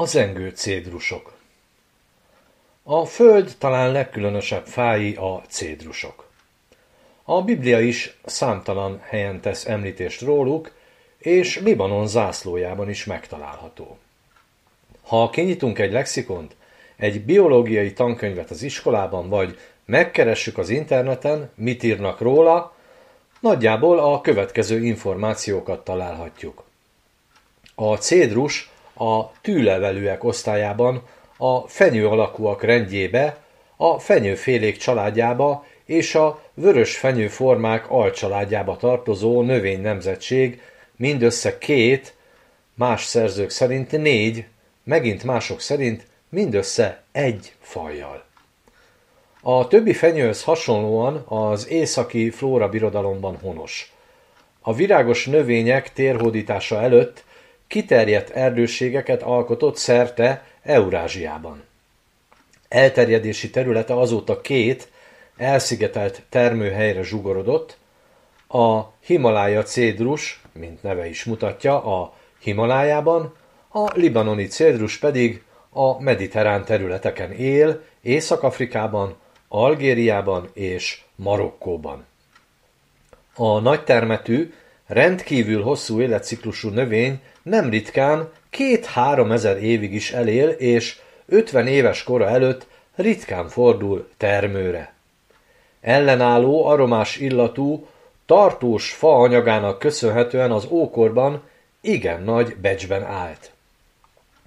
Az engő cédrusok A föld talán legkülönösebb fái a cédrusok. A Biblia is számtalan helyen tesz említést róluk, és Libanon zászlójában is megtalálható. Ha kinyitunk egy lexikont, egy biológiai tankönyvet az iskolában, vagy megkeressük az interneten, mit írnak róla, nagyjából a következő információkat találhatjuk. A cédrus a tűlevelőek osztályában, a fenyő alakúak rendjébe, a fenyőfélék családjába és a vörös fenyőformák alcsaládjába tartozó növény nemzetség mindössze két, más szerzők szerint négy, megint mások szerint mindössze egy fajjal. A többi fenyőhöz hasonlóan az északi flóra birodalomban honos. A virágos növények térhódítása előtt kiterjedt erdőségeket alkotott szerte Eurázsiában. Elterjedési területe azóta két elszigetelt termőhelyre zsugorodott, a Himalája cédrus, mint neve is mutatja, a Himalájában, a libanoni cédrus pedig a mediterrán területeken él, Észak-Afrikában, Algériában és Marokkóban. A nagytermetű Rendkívül hosszú életciklusú növény nem ritkán két-három ezer évig is elél, és 50 éves kora előtt ritkán fordul termőre. Ellenálló, aromás illatú, tartós fa anyagának köszönhetően az ókorban igen nagy becsben állt.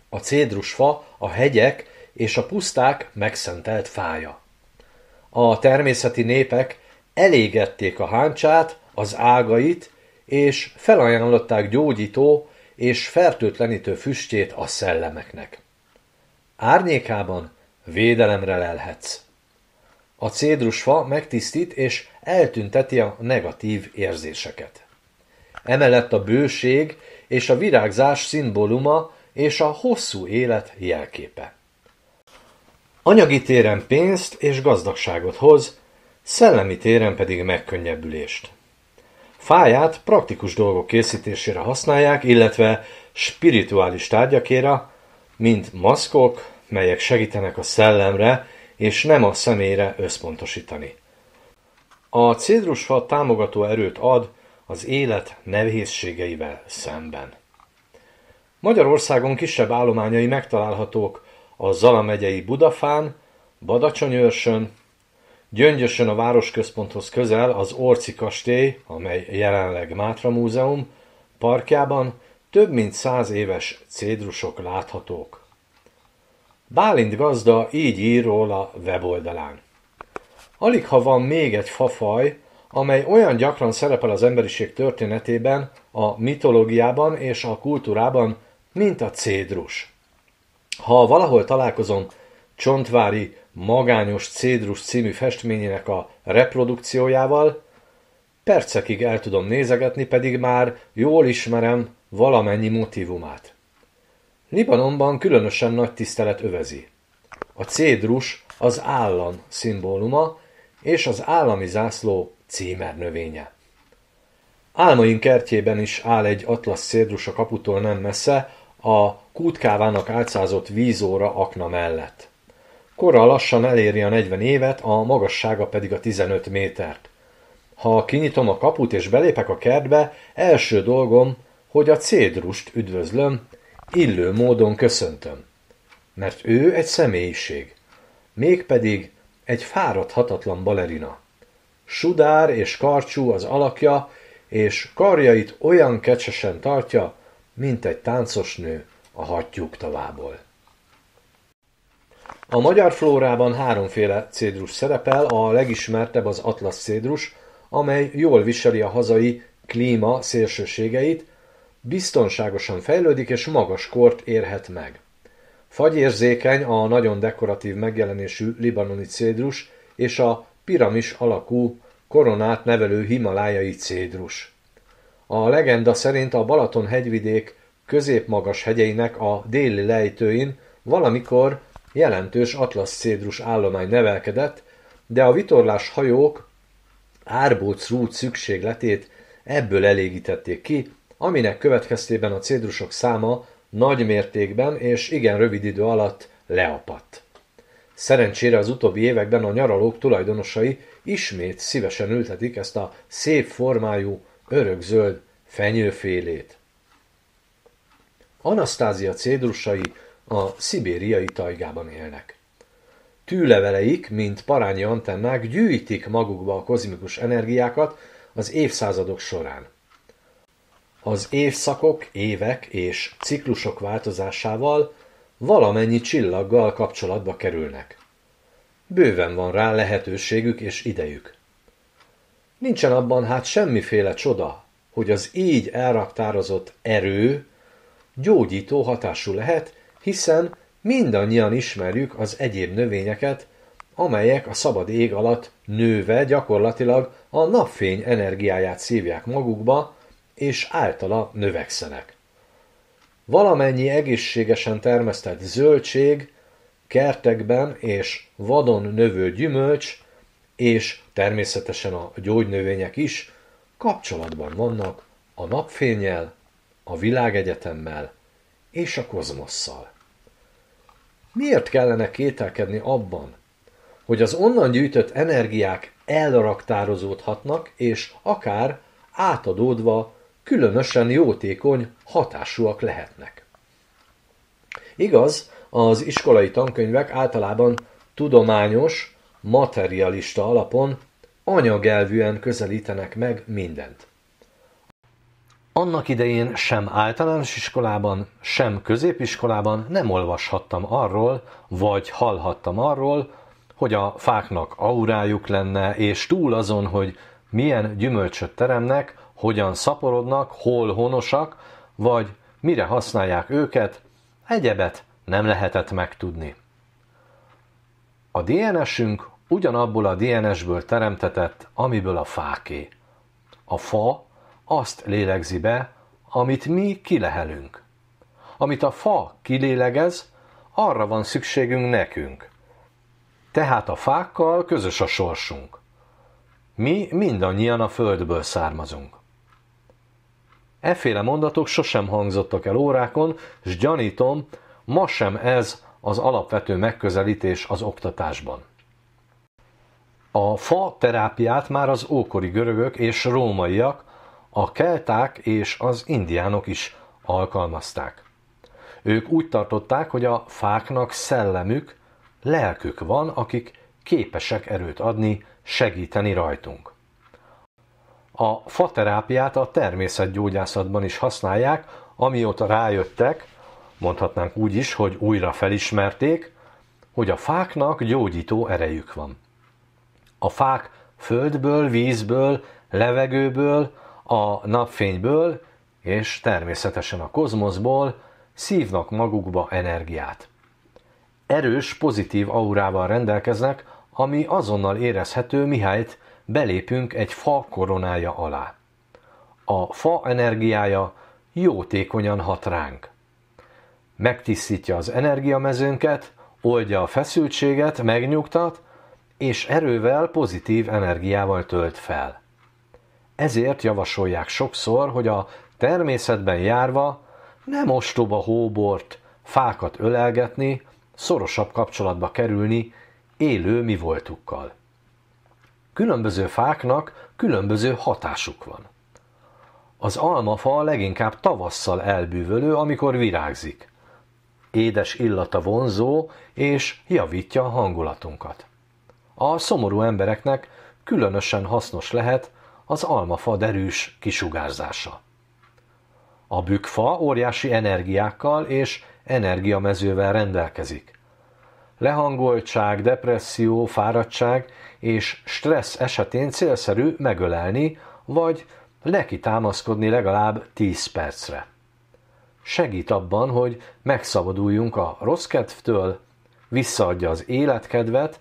A fa a hegyek és a puszták megszentelt fája. A természeti népek elégették a háncsát, az ágait, és felajánlották gyógyító és fertőtlenítő füstjét a szellemeknek. Árnyékában védelemre lelhetsz. A cédrusfa megtisztít és eltünteti a negatív érzéseket. Emellett a bőség és a virágzás szimbóluma és a hosszú élet jelképe. Anyagi téren pénzt és gazdagságot hoz, szellemi téren pedig megkönnyebbülést. Fáját praktikus dolgok készítésére használják, illetve spirituális tárgyakére, mint maszkok, melyek segítenek a szellemre és nem a személyre összpontosítani. A cédrusfa támogató erőt ad az élet nehézségeivel szemben. Magyarországon kisebb állományai megtalálhatók a Zala megyei Budafán, Badacsonyőrsön, Gyöngyösön a városközponthoz közel az Orci kastély, amely jelenleg Mátra Múzeum, parkjában több mint száz éves cédrusok láthatók. Bálint gazda így ír róla weboldalán. Alig ha van még egy fafaj, amely olyan gyakran szerepel az emberiség történetében, a mitológiában és a kultúrában, mint a cédrus. Ha valahol találkozom csontvári Magányos Cédrus című festményének a reprodukciójával, percekig el tudom nézegetni, pedig már jól ismerem valamennyi motivumát. Libanonban különösen nagy tisztelet övezi. A cédrus az állam szimbóluma és az állami zászló címernövénye. Álmaink kertjében is áll egy atlasz cédrus a kaputól nem messze, a kútkávának álcázott vízóra akna mellett. Kora lassan eléri a 40 évet, a magassága pedig a 15 métert. Ha kinyitom a kaput és belépek a kertbe, első dolgom, hogy a cédrust üdvözlöm, illő módon köszöntöm. Mert ő egy személyiség. Mégpedig egy fáradhatatlan balerina. Sudár és karcsú az alakja, és karjait olyan kecsesen tartja, mint egy táncos nő a hattyúk tavából. A magyar flórában háromféle cédrus szerepel, a legismertebb az atlasz cédrus, amely jól viseli a hazai klíma szélsőségeit, biztonságosan fejlődik és magas kort érhet meg. Fagyérzékeny a nagyon dekoratív megjelenésű libanoni cédrus és a piramis alakú koronát nevelő himalájai cédrus. A legenda szerint a Balaton hegyvidék középmagas hegyeinek a déli lejtőin valamikor jelentős atlaszcédrus állomány nevelkedett, de a vitorlás hajók árbóc rút szükségletét ebből elégítették ki, aminek következtében a cédrusok száma nagy mértékben és igen rövid idő alatt leapadt. Szerencsére az utóbbi években a nyaralók tulajdonosai ismét szívesen ültetik ezt a szép formájú, örökzöld fenyőfélét. Anasztázia cédrusai a szibériai tajgában élnek. Tűleveleik, mint parányi antennák, gyűjtik magukba a kozmikus energiákat az évszázadok során. Az évszakok, évek és ciklusok változásával valamennyi csillaggal kapcsolatba kerülnek. Bőven van rá lehetőségük és idejük. Nincsen abban hát semmiféle csoda, hogy az így elraktározott erő gyógyító hatású lehet, hiszen mindannyian ismerjük az egyéb növényeket, amelyek a szabad ég alatt nőve gyakorlatilag a napfény energiáját szívják magukba, és általa növekszenek. Valamennyi egészségesen termesztett zöldség, kertekben és vadon növő gyümölcs, és természetesen a gyógynövények is kapcsolatban vannak a napfényel, a világegyetemmel és a kozmosszal. Miért kellene kételkedni abban, hogy az onnan gyűjtött energiák elraktározódhatnak, és akár átadódva különösen jótékony hatásúak lehetnek. Igaz, az iskolai tankönyvek általában tudományos, materialista alapon anyagelvűen közelítenek meg mindent. Annak idején sem általános iskolában, sem középiskolában nem olvashattam arról, vagy hallhattam arról, hogy a fáknak aurájuk lenne, és túl azon, hogy milyen gyümölcsöt teremnek, hogyan szaporodnak, hol honosak, vagy mire használják őket, egyebet nem lehetett megtudni. A DNS-ünk ugyanabból a DNS-ből teremtetett, amiből a fáké. A fa azt lélegzi be, amit mi kilehelünk. Amit a fa kilélegez, arra van szükségünk nekünk. Tehát a fákkal közös a sorsunk. Mi mindannyian a földből származunk. Eféle mondatok sosem hangzottak el órákon, s gyanítom, ma sem ez az alapvető megközelítés az oktatásban. A fa terápiát már az ókori görögök és rómaiak a kelták és az indiánok is alkalmazták. Ők úgy tartották, hogy a fáknak szellemük, lelkük van, akik képesek erőt adni, segíteni rajtunk. A faterápiát a természetgyógyászatban is használják, amióta rájöttek, mondhatnánk úgy is, hogy újra felismerték, hogy a fáknak gyógyító erejük van. A fák földből, vízből, levegőből, a napfényből és természetesen a kozmoszból szívnak magukba energiát. Erős, pozitív aurával rendelkeznek, ami azonnal érezhető, mihelyt belépünk egy fa koronája alá. A fa energiája jótékonyan hat ránk. Megtisztítja az energiamezőnket, oldja a feszültséget, megnyugtat, és erővel, pozitív energiával tölt fel. Ezért javasolják sokszor, hogy a természetben járva nem ostoba hóbort, fákat ölelgetni, szorosabb kapcsolatba kerülni élő mi voltukkal. Különböző fáknak különböző hatásuk van. Az almafa leginkább tavasszal elbűvölő, amikor virágzik. Édes illata vonzó és javítja a hangulatunkat. A szomorú embereknek különösen hasznos lehet, az almafa derűs kisugárzása. A bükkfa óriási energiákkal és energiamezővel rendelkezik. Lehangoltság, depresszió, fáradtság és stressz esetén célszerű megölelni, vagy neki támaszkodni legalább 10 percre. Segít abban, hogy megszabaduljunk a rossz kedvtől, visszaadja az életkedvet,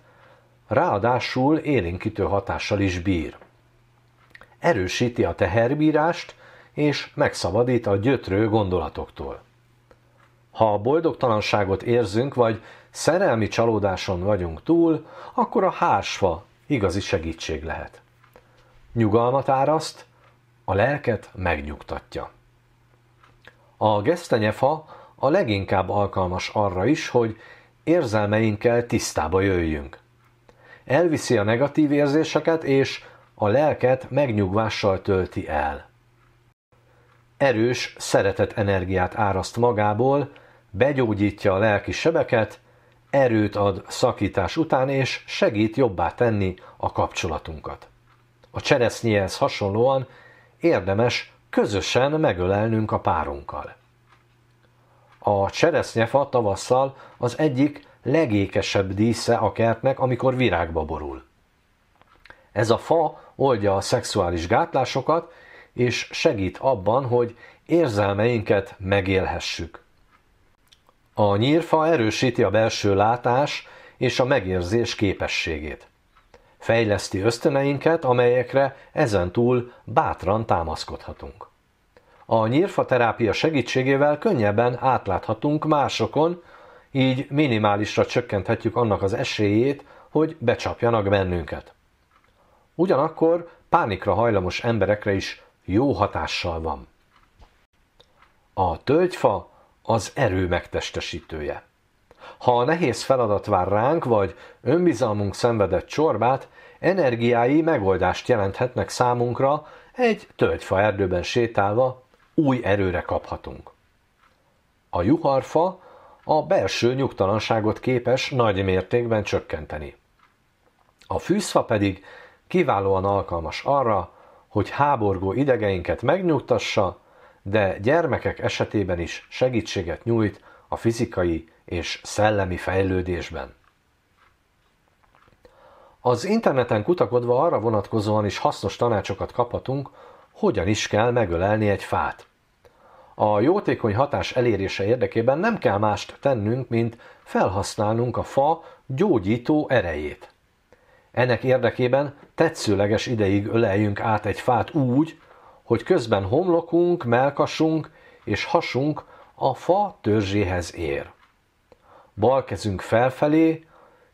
ráadásul élénkítő hatással is bír erősíti a teherbírást, és megszabadít a gyötrő gondolatoktól. Ha a boldogtalanságot érzünk, vagy szerelmi csalódáson vagyunk túl, akkor a hársfa igazi segítség lehet. Nyugalmat áraszt, a lelket megnyugtatja. A gesztenyefa a leginkább alkalmas arra is, hogy érzelmeinkkel tisztába jöjjünk. Elviszi a negatív érzéseket, és a lelket megnyugvással tölti el. Erős, szeretet energiát áraszt magából, begyógyítja a lelki sebeket, erőt ad szakítás után és segít jobbá tenni a kapcsolatunkat. A cseresznyéhez hasonlóan érdemes közösen megölelnünk a párunkkal. A cseresznyefa tavasszal az egyik legékesebb dísze a kertnek, amikor virágba borul. Ez a fa oldja a szexuális gátlásokat, és segít abban, hogy érzelmeinket megélhessük. A nyírfa erősíti a belső látás és a megérzés képességét. Fejleszti ösztöneinket, amelyekre ezentúl bátran támaszkodhatunk. A nyírfa terápia segítségével könnyebben átláthatunk másokon, így minimálisra csökkenthetjük annak az esélyét, hogy becsapjanak bennünket ugyanakkor pánikra hajlamos emberekre is jó hatással van. A tölgyfa az erő megtestesítője. Ha a nehéz feladat vár ránk, vagy önbizalmunk szenvedett csorbát, energiái megoldást jelenthetnek számunkra, egy tölgyfa erdőben sétálva új erőre kaphatunk. A juharfa a belső nyugtalanságot képes nagy mértékben csökkenteni. A fűszfa pedig kiválóan alkalmas arra, hogy háborgó idegeinket megnyugtassa, de gyermekek esetében is segítséget nyújt a fizikai és szellemi fejlődésben. Az interneten kutakodva arra vonatkozóan is hasznos tanácsokat kaphatunk, hogyan is kell megölelni egy fát. A jótékony hatás elérése érdekében nem kell mást tennünk, mint felhasználnunk a fa gyógyító erejét. Ennek érdekében tetszőleges ideig öleljünk át egy fát úgy, hogy közben homlokunk, melkasunk és hasunk a fa törzséhez ér. Bal kezünk felfelé,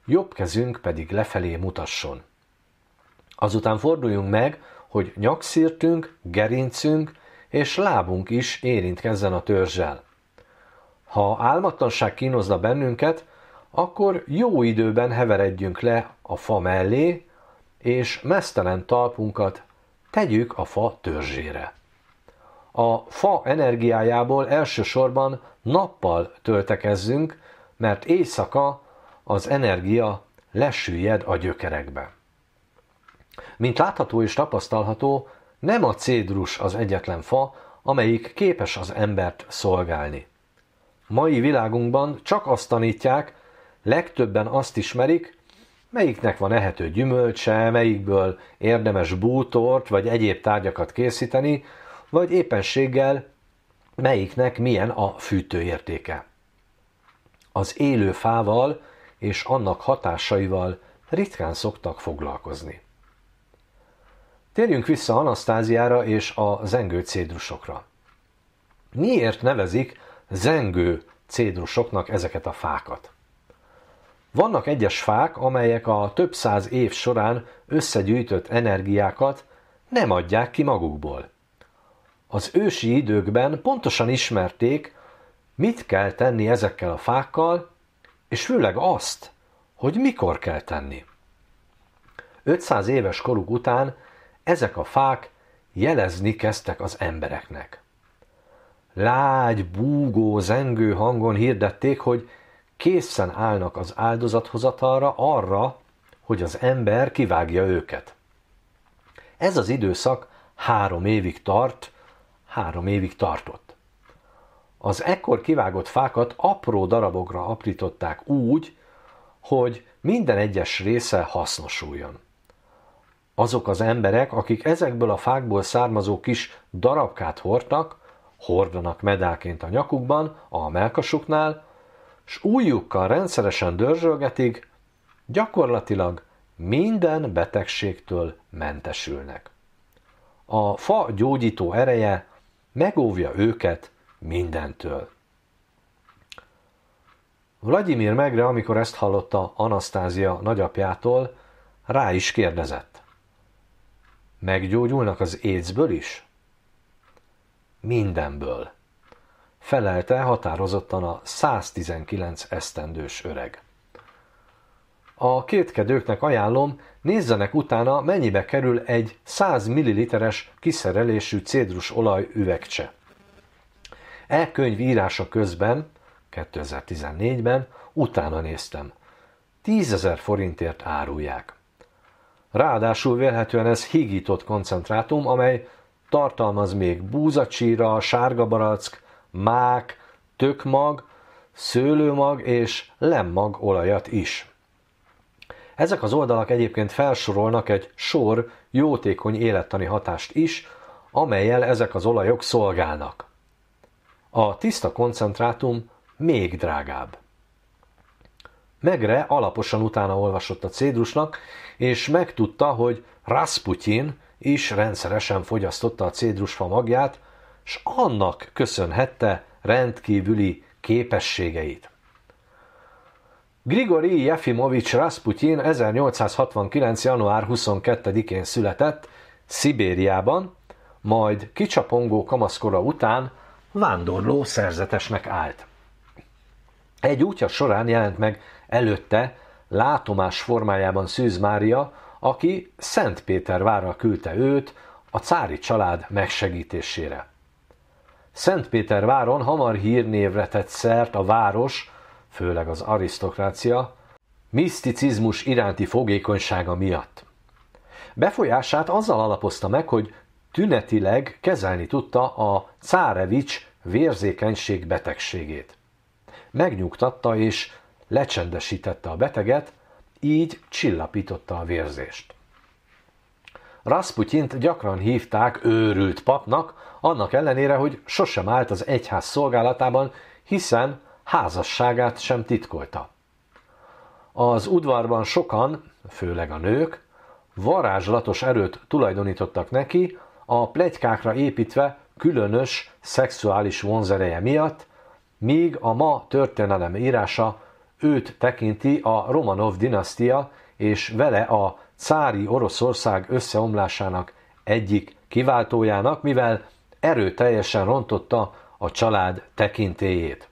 jobb kezünk pedig lefelé mutasson. Azután forduljunk meg, hogy nyakszírtünk, gerincünk és lábunk is érintkezzen a törzsel. Ha álmatlanság kínozza bennünket, akkor jó időben heveredjünk le a fa mellé, és mesztelen talpunkat tegyük a fa törzsére. A fa energiájából elsősorban nappal töltekezzünk, mert éjszaka az energia lesüllyed a gyökerekbe. Mint látható és tapasztalható, nem a cédrus az egyetlen fa, amelyik képes az embert szolgálni. Mai világunkban csak azt tanítják, legtöbben azt ismerik, melyiknek van ehető gyümölcse, melyikből érdemes bútort vagy egyéb tárgyakat készíteni, vagy éppenséggel melyiknek milyen a fűtőértéke. Az élő fával és annak hatásaival ritkán szoktak foglalkozni. Térjünk vissza Anasztáziára és a zengő cédrusokra. Miért nevezik zengő cédrusoknak ezeket a fákat? Vannak egyes fák, amelyek a több száz év során összegyűjtött energiákat nem adják ki magukból. Az ősi időkben pontosan ismerték, mit kell tenni ezekkel a fákkal, és főleg azt, hogy mikor kell tenni. 500 éves koruk után ezek a fák jelezni kezdtek az embereknek. Lágy, búgó, zengő hangon hirdették, hogy készen állnak az áldozathozatalra arra, hogy az ember kivágja őket. Ez az időszak három évig tart, három évig tartott. Az ekkor kivágott fákat apró darabokra aprították úgy, hogy minden egyes része hasznosuljon. Azok az emberek, akik ezekből a fákból származó kis darabkát hordtak, hordanak medálként a nyakukban, a melkasuknál, s újjukkal rendszeresen dörzsölgetik, gyakorlatilag minden betegségtől mentesülnek. A fa gyógyító ereje megóvja őket mindentől. Vladimir megre, amikor ezt hallotta Anasztázia nagyapjától, rá is kérdezett. Meggyógyulnak az écből is? Mindenből, felelte határozottan a 119 esztendős öreg. A kétkedőknek ajánlom, nézzenek utána, mennyibe kerül egy 100 ml-es kiszerelésű cédrus olaj üvegcse. E könyv írása közben, 2014-ben, utána néztem. 10 ezer forintért árulják. Ráadásul vélhetően ez hígított koncentrátum, amely tartalmaz még búzacsíra, sárga barack, mák, tökmag, szőlőmag és lemmag olajat is. Ezek az oldalak egyébként felsorolnak egy sor jótékony élettani hatást is, amelyel ezek az olajok szolgálnak. A tiszta koncentrátum még drágább. Megre alaposan utána olvasott a cédrusnak, és megtudta, hogy Rasputin is rendszeresen fogyasztotta a cédrusfa magját, s annak köszönhette rendkívüli képességeit. Grigori Jefimovics Rasputin 1869. január 22-én született Szibériában, majd kicsapongó kamaszkora után vándorló szerzetesnek állt. Egy útja során jelent meg előtte látomás formájában Szűz Mária, aki Szentpétervárra küldte őt a cári család megsegítésére. Szentpéterváron hamar hírnévre tett szert a város, főleg az arisztokrácia, miszticizmus iránti fogékonysága miatt. Befolyását azzal alapozta meg, hogy tünetileg kezelni tudta a cárevics vérzékenység betegségét. Megnyugtatta és lecsendesítette a beteget, így csillapította a vérzést. Rasputyint gyakran hívták őrült papnak, annak ellenére, hogy sosem állt az egyház szolgálatában, hiszen házasságát sem titkolta. Az udvarban sokan, főleg a nők, varázslatos erőt tulajdonítottak neki, a plegykákra építve különös szexuális vonzereje miatt, míg a ma történelem írása őt tekinti a Romanov dinasztia és vele a cári Oroszország összeomlásának egyik kiváltójának, mivel erőteljesen rontotta a család tekintélyét.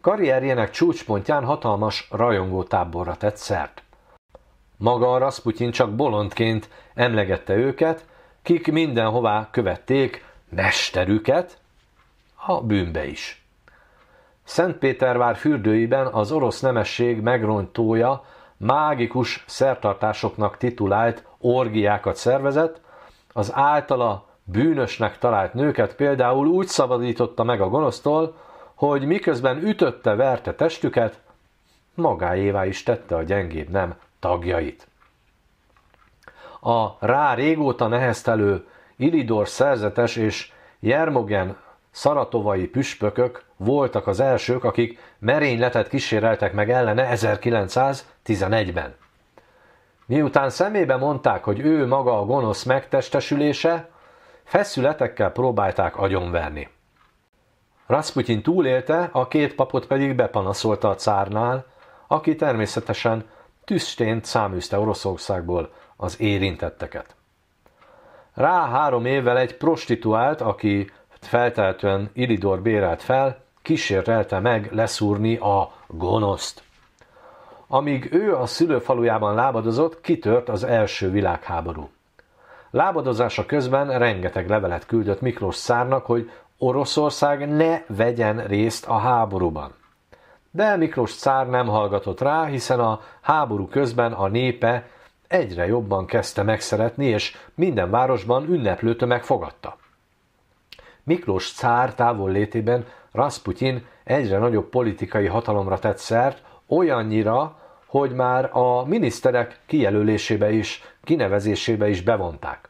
Karrierjének csúcspontján hatalmas táborra tett szert. Maga a Rasputin csak bolondként emlegette őket, kik mindenhová követték mesterüket, a bűnbe is. Szentpétervár fürdőiben az orosz nemesség megrontója mágikus szertartásoknak titulált orgiákat szervezett, az általa bűnösnek talált nőket például úgy szabadította meg a gonosztól, hogy miközben ütötte, verte testüket, magáévá is tette a gyengébb nem tagjait. A rá régóta neheztelő Ilidor szerzetes és Jermogen szaratovai püspökök voltak az elsők, akik merényletet kíséreltek meg ellene 1911-ben. Miután szemébe mondták, hogy ő maga a gonosz megtestesülése, feszületekkel próbálták agyonverni. Rasputin túlélte, a két papot pedig bepanaszolta a cárnál, aki természetesen tüstént száműzte Oroszországból az érintetteket. Rá három évvel egy prostituált, aki felteltően Ilidor bérelt fel, kísérlelte meg leszúrni a gonoszt. Amíg ő a szülőfalujában lábadozott, kitört az első világháború. Lábadozása közben rengeteg levelet küldött Miklós Szárnak, hogy Oroszország ne vegyen részt a háborúban. De Miklós Szár nem hallgatott rá, hiszen a háború közben a népe egyre jobban kezdte megszeretni, és minden városban ünneplő tömeg fogadta. Miklós cár távol létében Rasputin egyre nagyobb politikai hatalomra tett szert, olyannyira, hogy már a miniszterek kijelölésébe is, kinevezésébe is bevonták.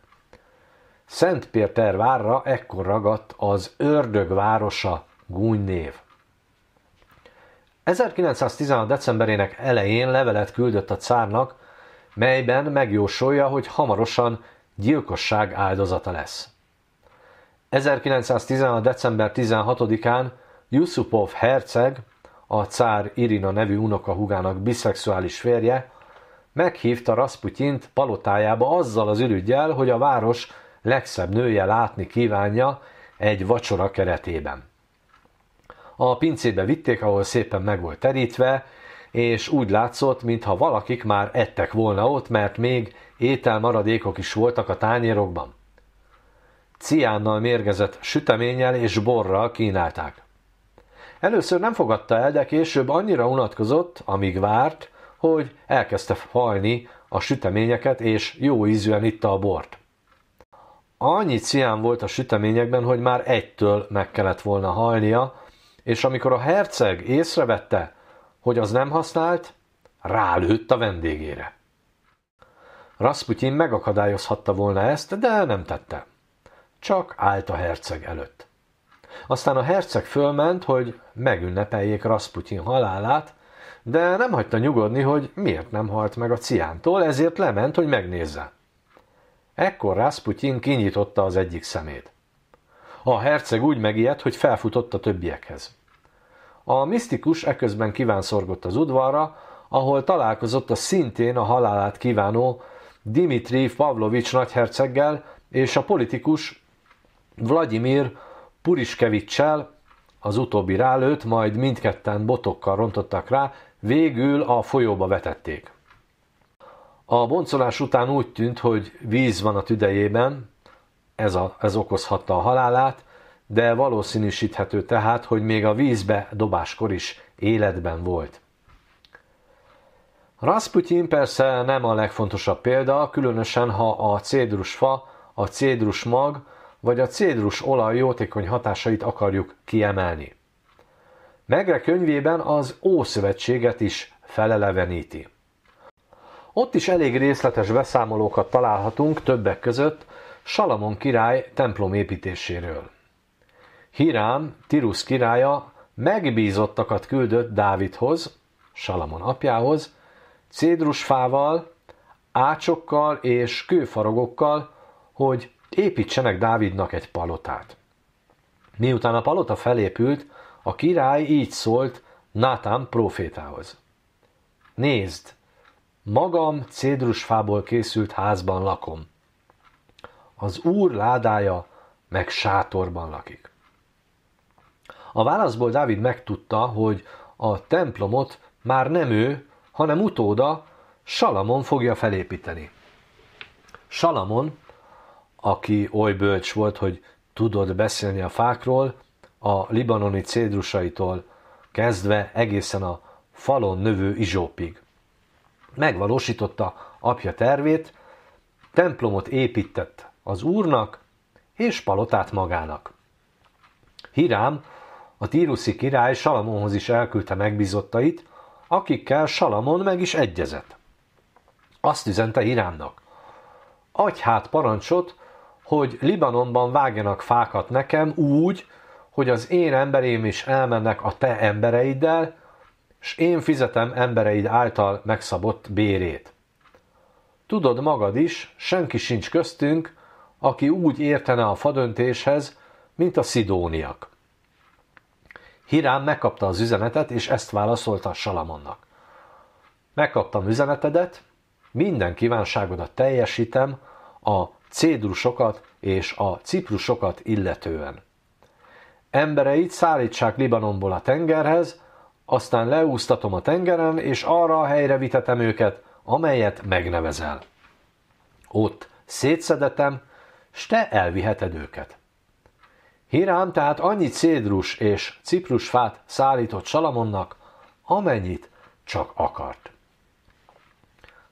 Szentpétervárra ekkor ragadt az ördög városa gúny név. 1916. decemberének elején levelet küldött a cárnak, melyben megjósolja, hogy hamarosan gyilkosság áldozata lesz. 1916. december 16-án Yusupov herceg a cár Irina nevű unokahugának biszexuális férje, meghívta Rasputyint palotájába azzal az ürügyel, hogy a város legszebb nője látni kívánja egy vacsora keretében. A pincébe vitték, ahol szépen meg volt terítve, és úgy látszott, mintha valakik már ettek volna ott, mert még ételmaradékok is voltak a tányérokban. Ciánnal mérgezett süteménnyel és borral kínálták. Először nem fogadta el, de később annyira unatkozott, amíg várt, hogy elkezdte halni a süteményeket, és jó ízűen itta a bort. Annyi cián volt a süteményekben, hogy már egytől meg kellett volna halnia, és amikor a herceg észrevette, hogy az nem használt, rálőtt a vendégére. Rasputin megakadályozhatta volna ezt, de nem tette. Csak állt a herceg előtt. Aztán a herceg fölment, hogy megünnepeljék Rasputin halálát, de nem hagyta nyugodni, hogy miért nem halt meg a ciántól, ezért lement, hogy megnézze. Ekkor Rasputin kinyitotta az egyik szemét. A herceg úgy megijedt, hogy felfutott a többiekhez. A misztikus eközben kívánszorgott az udvarra, ahol találkozott a szintén a halálát kívánó Dimitri Pavlovics nagyherceggel és a politikus Vladimir Puriskevicsel, az utóbbi rálőtt, majd mindketten botokkal rontottak rá, végül a folyóba vetették. A boncolás után úgy tűnt, hogy víz van a tüdejében, ez, a, ez okozhatta a halálát, de valószínűsíthető tehát, hogy még a vízbe dobáskor is életben volt. Rasputin persze nem a legfontosabb példa, különösen ha a fa, a mag, vagy a cédrus olaj jótékony hatásait akarjuk kiemelni. Megre könyvében az Ószövetséget is feleleveníti. Ott is elég részletes beszámolókat találhatunk többek között Salamon király templom építéséről. Hirám, Tirus királya megbízottakat küldött Dávidhoz, Salamon apjához, cédrusfával, ácsokkal és kőfarogokkal, hogy építsenek Dávidnak egy palotát. Miután a palota felépült, a király így szólt Nátán profétához. Nézd, magam cédrusfából készült házban lakom. Az úr ládája meg sátorban lakik. A válaszból Dávid megtudta, hogy a templomot már nem ő, hanem utóda Salamon fogja felépíteni. Salamon aki oly bölcs volt, hogy tudott beszélni a fákról, a libanoni cédrusaitól kezdve egészen a falon növő izsópig. Megvalósította apja tervét, templomot épített az úrnak, és palotát magának. Hirám, a tíruszi király Salamonhoz is elküldte megbízottait, akikkel Salamon meg is egyezett. Azt üzente Hirámnak, adj hát parancsot, hogy Libanonban vágjanak fákat nekem úgy, hogy az én emberém is elmennek a te embereiddel, s én fizetem embereid által megszabott bérét. Tudod magad is, senki sincs köztünk, aki úgy értene a fadöntéshez, mint a szidóniak. Hirám megkapta az üzenetet, és ezt válaszolta Salamonnak. Megkaptam üzenetedet, minden kívánságodat teljesítem, a cédrusokat és a ciprusokat illetően. Embereit szállítsák Libanonból a tengerhez, aztán leúztatom a tengeren, és arra a helyre vitetem őket, amelyet megnevezel. Ott szétszedetem, s te elviheted őket. Hírám tehát annyi cédrus és ciprusfát szállított Salamonnak, amennyit csak akart.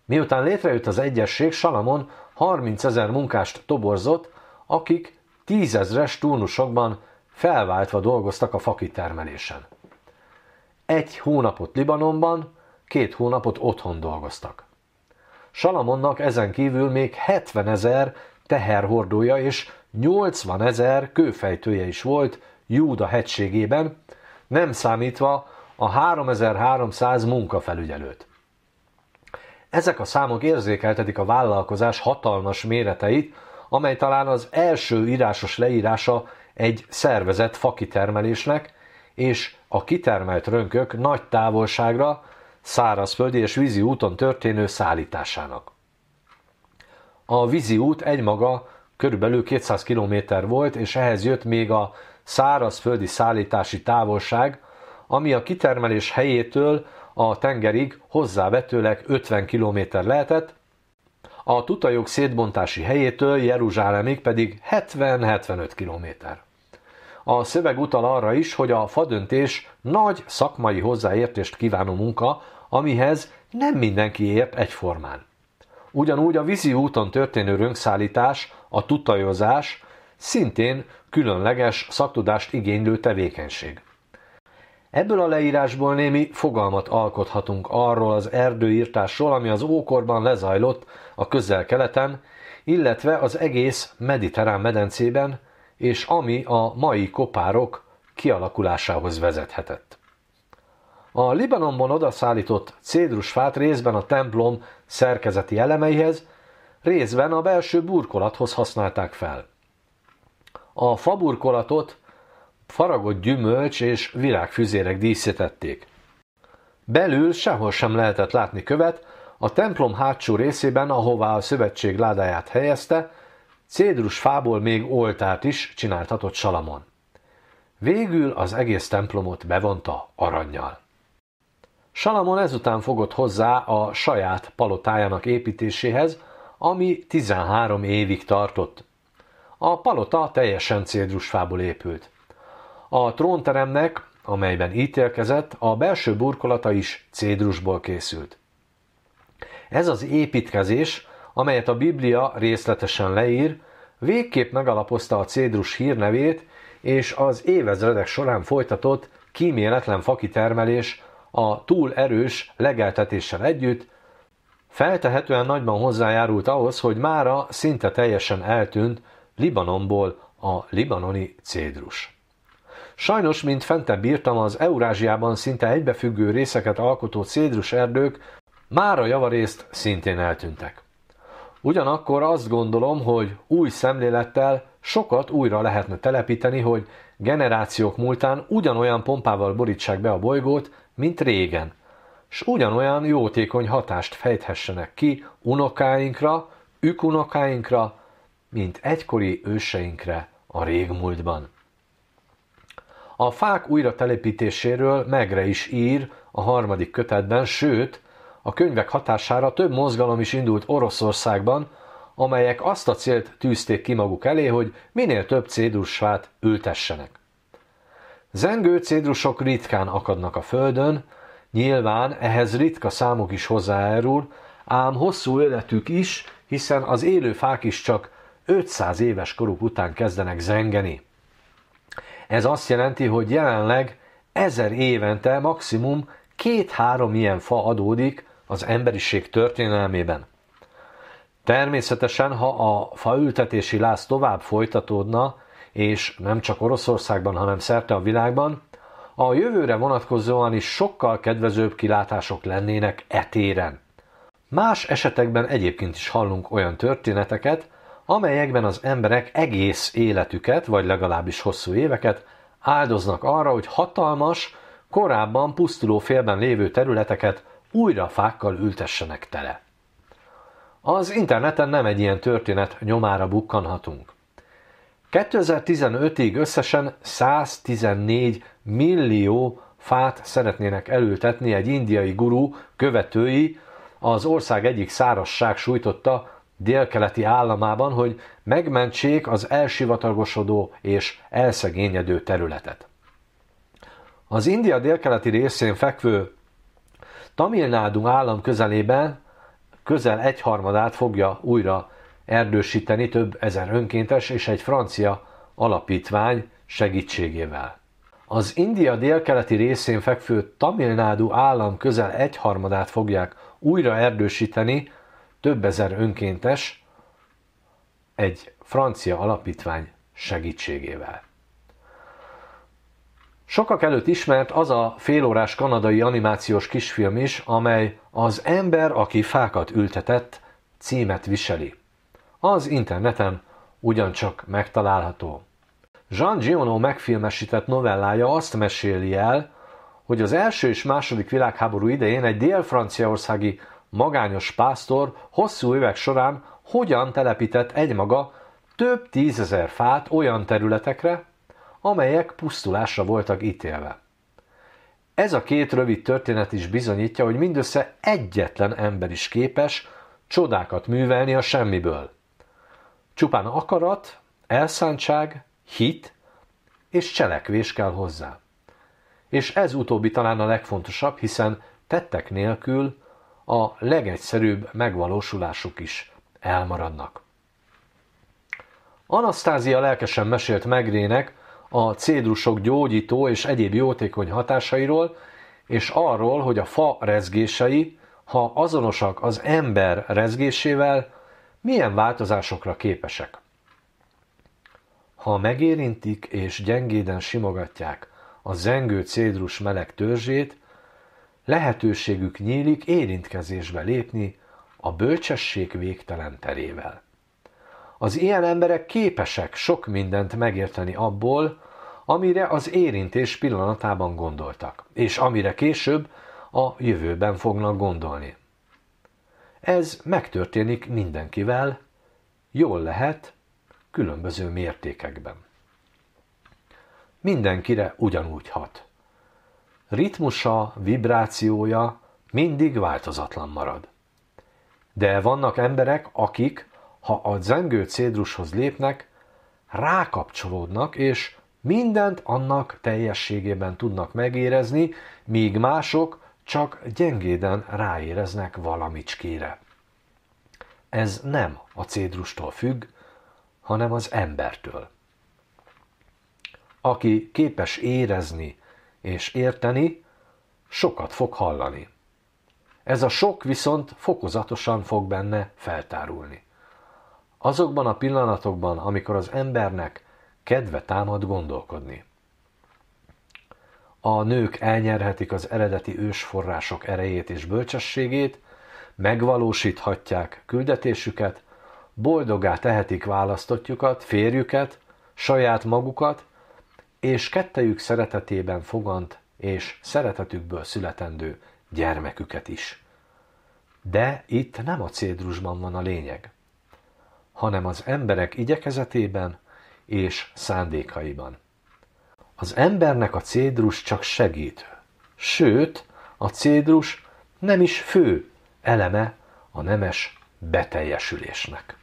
Miután létrejött az egyesség, Salamon 30 ezer munkást toborzott, akik tízezres turnusokban felváltva dolgoztak a fakitermelésen. Egy hónapot Libanonban, két hónapot otthon dolgoztak. Salamonnak ezen kívül még 70 ezer teherhordója és 80 ezer kőfejtője is volt Júda hegységében, nem számítva a 3300 munkafelügyelőt. Ezek a számok érzékeltetik a vállalkozás hatalmas méreteit, amely talán az első írásos leírása egy szervezett fakitermelésnek, és a kitermelt rönkök nagy távolságra, szárazföldi és vízi úton történő szállításának. A vízi út egymaga körülbelül 200 km volt, és ehhez jött még a szárazföldi szállítási távolság, ami a kitermelés helyétől a tengerig hozzávetőleg 50 km lehetett, a tutajok szétbontási helyétől Jeruzsálemig pedig 70-75 km. A szöveg utal arra is, hogy a fadöntés nagy szakmai hozzáértést kívánó munka, amihez nem mindenki ért egyformán. Ugyanúgy a vízi úton történő rönkszállítás, a tutajozás szintén különleges szaktudást igénylő tevékenység. Ebből a leírásból némi fogalmat alkothatunk arról az erdőírtásról, ami az ókorban lezajlott a közel-keleten, illetve az egész mediterrán medencében, és ami a mai kopárok kialakulásához vezethetett. A Libanonban odaszállított cédrusfát részben a templom szerkezeti elemeihez, részben a belső burkolathoz használták fel. A faburkolatot faragott gyümölcs és virágfüzérek díszítették. Belül sehol sem lehetett látni követ, a templom hátsó részében, ahová a szövetség ládáját helyezte, cédrus fából még oltárt is csináltatott Salamon. Végül az egész templomot bevonta arannyal. Salamon ezután fogott hozzá a saját palotájának építéséhez, ami 13 évig tartott. A palota teljesen cédrusfából épült. A trónteremnek, amelyben ítélkezett, a belső burkolata is cédrusból készült. Ez az építkezés, amelyet a Biblia részletesen leír, végképp megalapozta a cédrus hírnevét és az évezredek során folytatott kíméletlen fakitermelés a túl erős legeltetéssel együtt, feltehetően nagyban hozzájárult ahhoz, hogy mára szinte teljesen eltűnt Libanonból a libanoni cédrus. Sajnos, mint fentebb írtam, az Eurázsiában szinte egybefüggő részeket alkotó cédrus erdők már a javarészt szintén eltűntek. Ugyanakkor azt gondolom, hogy új szemlélettel sokat újra lehetne telepíteni, hogy generációk múltán ugyanolyan pompával borítsák be a bolygót, mint régen, s ugyanolyan jótékony hatást fejthessenek ki unokáinkra, ükunokáinkra, mint egykori őseinkre a régmúltban. A fák újra telepítéséről megre is ír a harmadik kötetben, sőt, a könyvek hatására több mozgalom is indult Oroszországban, amelyek azt a célt tűzték ki maguk elé, hogy minél több cédrusfát ültessenek. Zengő cédrusok ritkán akadnak a földön, nyilván ehhez ritka számok is hozzájárul, ám hosszú életük is, hiszen az élő fák is csak 500 éves koruk után kezdenek zengeni. Ez azt jelenti, hogy jelenleg ezer évente maximum két-három ilyen fa adódik az emberiség történelmében. Természetesen, ha a faültetési láz tovább folytatódna, és nem csak Oroszországban, hanem szerte a világban, a jövőre vonatkozóan is sokkal kedvezőbb kilátások lennének etéren. Más esetekben egyébként is hallunk olyan történeteket, amelyekben az emberek egész életüket, vagy legalábbis hosszú éveket áldoznak arra, hogy hatalmas, korábban pusztuló félben lévő területeket újra fákkal ültessenek tele. Az interneten nem egy ilyen történet nyomára bukkanhatunk. 2015-ig összesen 114 millió fát szeretnének elültetni egy indiai gurú követői az ország egyik szárasság sújtotta délkeleti államában, hogy megmentsék az elsivatagosodó és elszegényedő területet. Az India délkeleti részén fekvő Tamil Nadu állam közelében közel egyharmadát fogja újra erdősíteni több ezer önkéntes és egy francia alapítvány segítségével. Az India délkeleti részén fekvő Tamil Nadu állam közel egyharmadát fogják újra erdősíteni több ezer önkéntes egy francia alapítvány segítségével. Sokak előtt ismert az a félórás kanadai animációs kisfilm is, amely Az ember, aki fákat ültetett címet viseli. Az interneten ugyancsak megtalálható. Jean Giono megfilmesített novellája azt meséli el, hogy az első és második világháború idején egy dél-franciaországi magányos pásztor hosszú évek során hogyan telepített egymaga több tízezer fát olyan területekre, amelyek pusztulásra voltak ítélve. Ez a két rövid történet is bizonyítja, hogy mindössze egyetlen ember is képes csodákat művelni a semmiből. Csupán akarat, elszántság, hit és cselekvés kell hozzá. És ez utóbbi talán a legfontosabb, hiszen tettek nélkül a legegyszerűbb megvalósulásuk is elmaradnak. Anasztázia lelkesen mesélt Megrének a cédrusok gyógyító és egyéb jótékony hatásairól, és arról, hogy a fa rezgései, ha azonosak az ember rezgésével, milyen változásokra képesek. Ha megérintik és gyengéden simogatják a zengő cédrus meleg törzsét, lehetőségük nyílik érintkezésbe lépni a bölcsesség végtelen terével. Az ilyen emberek képesek sok mindent megérteni abból, amire az érintés pillanatában gondoltak, és amire később a jövőben fognak gondolni. Ez megtörténik mindenkivel, jól lehet, különböző mértékekben. Mindenkire ugyanúgy hat ritmusa, vibrációja mindig változatlan marad. De vannak emberek, akik, ha a zengő cédrushoz lépnek, rákapcsolódnak, és mindent annak teljességében tudnak megérezni, míg mások csak gyengéden ráéreznek valamicskére. Ez nem a cédrustól függ, hanem az embertől. Aki képes érezni, és érteni, sokat fog hallani. Ez a sok viszont fokozatosan fog benne feltárulni. Azokban a pillanatokban, amikor az embernek kedve támad gondolkodni. A nők elnyerhetik az eredeti ősforrások erejét és bölcsességét, megvalósíthatják küldetésüket, boldogá tehetik választottjukat, férjüket, saját magukat és kettejük szeretetében fogant és szeretetükből születendő gyermeküket is. De itt nem a cédrusban van a lényeg, hanem az emberek igyekezetében és szándékaiban. Az embernek a cédrus csak segítő, sőt, a cédrus nem is fő eleme a nemes beteljesülésnek.